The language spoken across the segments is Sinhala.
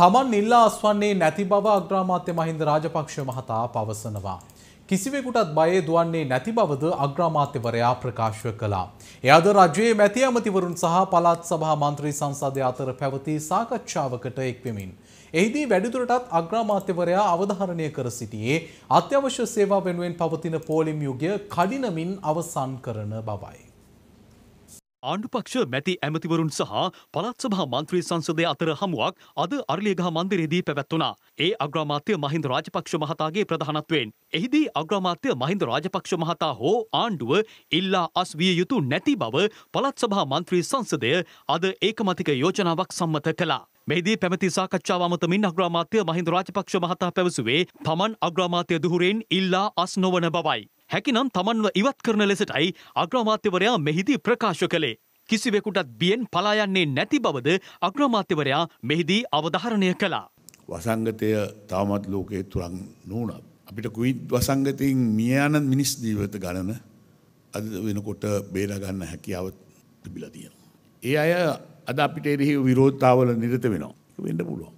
තමන් ඉල්ලා අස්වන්නේ නැති බව අග්‍රාමාත්‍ය මහින්ද රාජපක්ෂ මහතා පවසනවා. කිසිවෙකුටත් බයේ දුවන්නේ නැති බවද අග්‍රාමාත්‍යවරයා ප්‍රකාශ කළා. එයද රජයේ මැති ඇමතිවරුන් සහ පළාත් සභා මන්ත්‍රී සංසදය අතර පැවති සාකච්ඡාවකට එක්වෙමින්. එහිදී වැඩිදුරටත් අග්‍රාමාත්‍යවරයා අවධාරණය කර සිටියේ අත්‍යවශ්‍ය සේවා වෙනුවෙන් පවතින පෝලිම් යුගය කඩිනමින් අවසන් කරන බවයි. ආණ්ඩුපක්ෂ මැති ඇමතිවරුන් සහ පළත්සභා මන්ත්‍රී සංසදය අතර හමුවක් අද අරලියගහ මන්දිරයේදී පැවැත්වුණා. ඒ අග්‍රාමාත්‍ය මහින්ද රාජපක්ෂ මහතාගේ ප්‍රධානත්වයෙන්. එහිදී අග්‍රාමාත්‍ය මහින්ද රාජපක්ෂ මහතා හෝ ආණ්ඩුව ඉල්ලා අස් විය යුතු නැති බව පළත්සභා මන්ත්‍රී සංසදය අද ඒකමතික යෝජනාවක් සම්මත කළා. මෙහිදී පැමති සාකච්ඡාව අමතමින් අග්‍රාමාත්‍ය මහින්ද රාජපක්ෂ මහතා පැවසුවේ තමන් අග්‍රාමාත්‍ය දුහුරෙන් ඉල්ලා අස් නොවන බවයි. හැකිනම් තමන්ව ඉවත් කරන ලෙසටයි අග්‍රාමාත්‍යවරයා මෙහිදී ප්‍රකාශ කළේ. කිසිවෙකුටත් බියෙන් පලා යන්නේ නැති බවද අග්‍රාමාත්‍යවරයා මෙහිදී අවධාරණය කළා. වසංගතය තාමත් ලෝකයේ තුරන් නූනත්. අපිට කුයිත් වසංගතයෙන් මියයන මිනිස් ජීවිත ගණන අද වෙනකොට බේරගන්න හැකියාව තිබිලා තියෙනවා. ඒ අය අද අපිට එරෙහි විරෝධතාවල නිරත වෙනවා. ඒක වෙන්න පුළුවන්.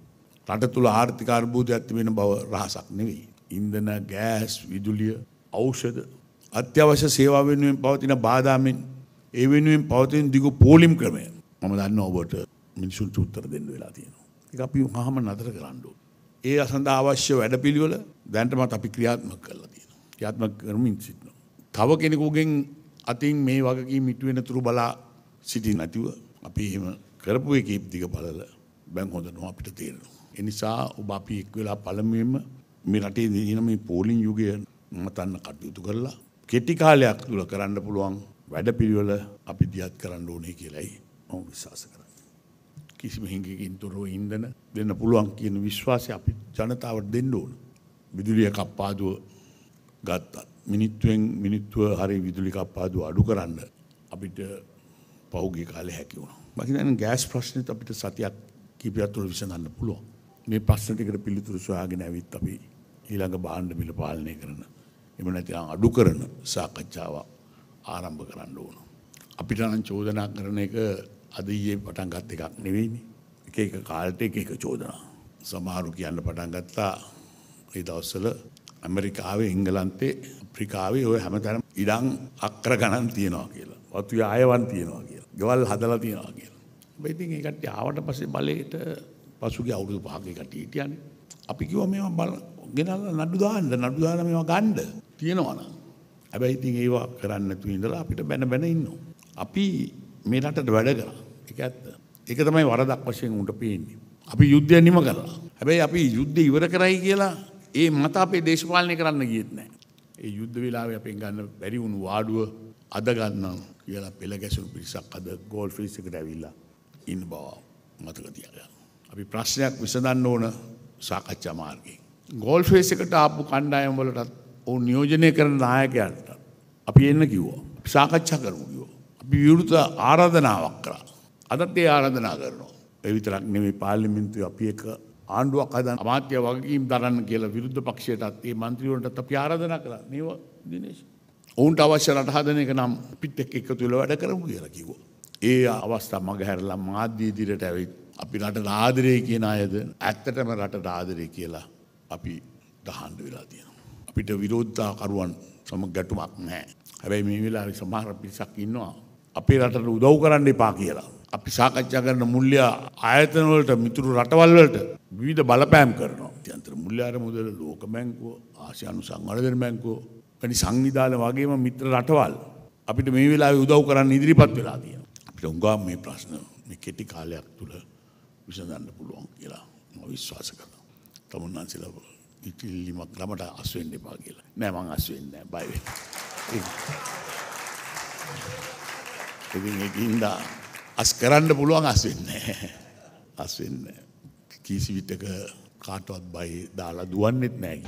රට තුල ආර්ථික අර්බුදයක් තිබෙන බව රහසක් නෙවෙයි. ඉන්ධන, ගෑස්, විදුලිය ඖෂධ අත්‍යවශ්‍ය සේවා වෙනුවෙන් පවතින බාධාමෙන් ඒ වෙනුවෙන් පවතින දිගු පෝලිම් ක්‍රමය මම දන්න ඔබට මිනිසුන්ට උත්තර දෙන්න වෙලා තියෙනවා. ඒක අපි වහම නතර කරන්න ඕනේ. ඒ අසඳහා අවශ්‍ය වැඩපිළිවෙල දැනටමත් අපි ක්‍රියාත්මක කරලා තියෙනවා. ක්‍රියාත්මක කරමින් සිටිනවා. තව කෙනෙකුගෙන් අතින් මේ වගකීම් ඉටු වෙන තුරු බලා සිටින් නැතිව අපි එහෙම කරපු එකේ දිග බලලා බැං හොඳනවා අපිට තේරෙනවා. ඒ නිසා ඔබ අපි එක් වෙලා පළමුවෙන්ම මේ රටේ දින මේ පෝලිං යුගය මතන්න කටයුතු කරලා කෙටි කාලයක් තුළ කරන්න පුළුවන් වැඩ පිළිවෙල අපි දියත් කරන්න ඕනේ කියලයි ඔවු විශවාස කර. කිසිම හිඟකින් තුරෝ ඉන්දන දෙන්න පුළුවන් කියන විශ්වාසය අපි ජනතාවට දෙන්න ඕන. විදුලිය කප්පාදුව ගත්තත්. මිනිත්තුවෙන් මිනිත්තුව හරි විදුලි කප්පාදුව අඩු කරන්න අපිට පහුගේ කාලය හැකි වුණා. මහිතන ගෑස් ප්‍රශ්නත් අපිට සතියක් කීපයක් තුළ විසඳන්න පුළුවන්. මේ ප්‍රශ්න ටිකට පිළිතුරු සොයාගෙන ඇවිත් අපි ඊළඟ භාණ්ඩ මිල පාලනය කරන එම නැතිනම් අඩු කරන සාකච්ඡාව ආරම්භ කරන්න ඕන. අපිට නම් චෝදනා කරන එක අද ඊයේ පටන් ගත් එකක් නෙවෙයිනේ. එක එක කාලට එක එක චෝදනා. සමහරු කියන්න පටන් ගත්තා ඒ දවස්වල ඇමරිකාවේ එංගලන්තේ අප්‍රිකාවේ ඔය හැමතැනම ඉඩම් අක්කර ගණන් තියනවා කියලා. වතු ආයවන් තියනවා කියලා. ගෙවල් හදලා තියනවා කියලා. ඉතින් ඒ කට්ටිය ආවට පස්සේ බලේට පසුගිය අවුරුදු පහක කට්ටිය හිටියන්නේ. අපි කිව්වා මේවා බල ගෙනල්ලා නඩු දාන්න නඩු දාලා මේවා ගන්න. තියෙනවනම් ඇබැයි ඉතින් ඒවා කරන්න නැතුව ඉඳලා අපිට බැන බැන ඉන්නවා. අපි මේ රටට වැඩ කරා. ඒක ඇත්ත. ඒක තමයි වරදක් වශයෙන් උන්ට පේන්නේ. අපි යුද්ධය නිම කළා. හැබැයි අපි යුද්ධය ඉවර කරයි කියලා ඒ මත අපේ දේශපාලනය කරන්න ගියෙත් නැහැ. ඒ යුද්ධ වෙලාවේ අපෙන් ගන්න බැරි වුණු වාඩුව අද ගන්නම් කියලා පෙළ ගැසුණු පිරිසක් අද ගෝල් ෆිල්ස් එකට ඇවිල්ලා ඉන්න බව මතක තියාගන්න. අපි ප්‍රශ්නයක් විසඳන්න ඕන සාකච්ඡා මාර්ගයෙන්. ගෝල් ෆේස් එකට ආපු කණ්ඩායම් වලටත් ඔවුන් නියෝජනය කරන දායකයන්ට අපි එන්න කිව්වා. සාකච්ඡා කරමු කිව්වා. අපි විවෘත ආරාධනාවක් කරා. අදත් ඒ ආරාධනා කරනවා. ඒ විතරක් නෙමෙයි පාර්ලිමේන්තුවේ අපි එක ආණ්ඩුවක් හදන්න අමාත්‍ය වගකීම් දරන්න කියලා විරුද්ධ පක්ෂයටත් ඒ മന്ത്രിවරුන්ටත් අපි ආරාධනා කළා. මේව දිනේෂ්. ඔවුන්ට අවශ්‍ය රට හදන එක නම් පිට එක්ක එකතු වෙලා වැඩ කරමු කියලා කිව්වා. ඒ අවස්ථාව මගහැරලා මාධ්‍ය ඉදිරියට ඇවිත් අපි රට ආදරේ කියන අයද ඇත්තටම රට ආදරේ කියලා අපි දහන්න වෙලා තියෙනවා. අපිට විරෝධතාකරුවන් සම ගැටුමක් නෑ. හැබැයි මේ වෙලා සමහර පිරිසක් ඉන්නවා. අපේ රටට උදව් කරන්න එපා කියලා. අපි සාකච්ඡා කරන මුල්්‍ය ආයතනවලට මිතුරු රටවල්වලට විවිධ බලපෑම් කරනවා. අන්තර මුල්්‍යාර මුදල ලෝක බැංකුව ආසියනු සංවර්ධන බැංකුව වැනි සංවිධාන වගේම මිත්‍ර රටවල් අපිට මේ වෙලා උදව් කරන්න ඉදිරිපත් වෙලා තිය. අපිට උංගා මේ ප්‍රශ්න මේ කෙටි කාලයක් තුළ විසඳන්න පුළුවන් කියලා ම විශ්වාස කරනවා. තමුන් අන්සිලබල. ඉකිල්ලිමක් ළමට අස්වෙන්ඩ එපා කියලා නෑමං අස්වෙන්න බයි ඉතින් එකන්දා අස් කරන්න පුළුවන් අස්වෙන්න අස්වෙන්න කිසි විටක කාටවත් බයි දාලා දුවන්නෙත් නෑ